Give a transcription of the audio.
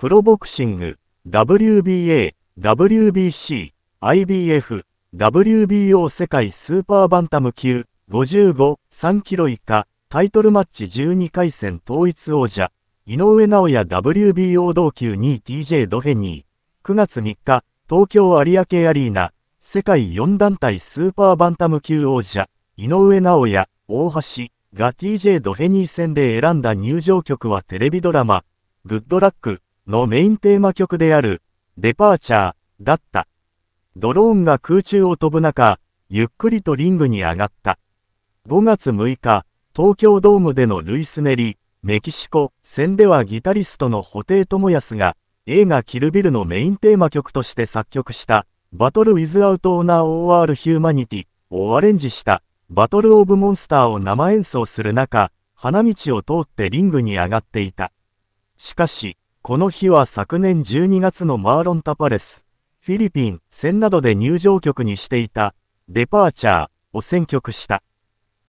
プロボクシング、WBA、WBC、IBF、WBO 世界スーパーバンタム級、55、3キロ以下、タイトルマッチ12回戦統一王者、井上直也 WBO 同級 2TJ 位ドフェニー、9月3日、東京有明アリーナ、世界4団体スーパーバンタム級王者、井上直也、大橋、が TJ ドフェニー戦で選んだ入場曲はテレビドラマ、グッドラック、のメインテーマ曲である、デパーチャーだった。ドローンが空中を飛ぶ中、ゆっくりとリングに上がった。5月6日、東京ドームでのルイスネリ、メキシコ戦ではギタリストの布袋寅泰が、映画キルビルのメインテーマ曲として作曲した、バトル・ウィズ・アウト・オーナー・オー・アール・ヒューマニティをアレンジした、バトル・オブ・モンスターを生演奏する中、花道を通ってリングに上がっていた。しかし、この日は昨年12月のマーロンタパレス、フィリピン、戦などで入場曲にしていた、デパーチャーを選曲した。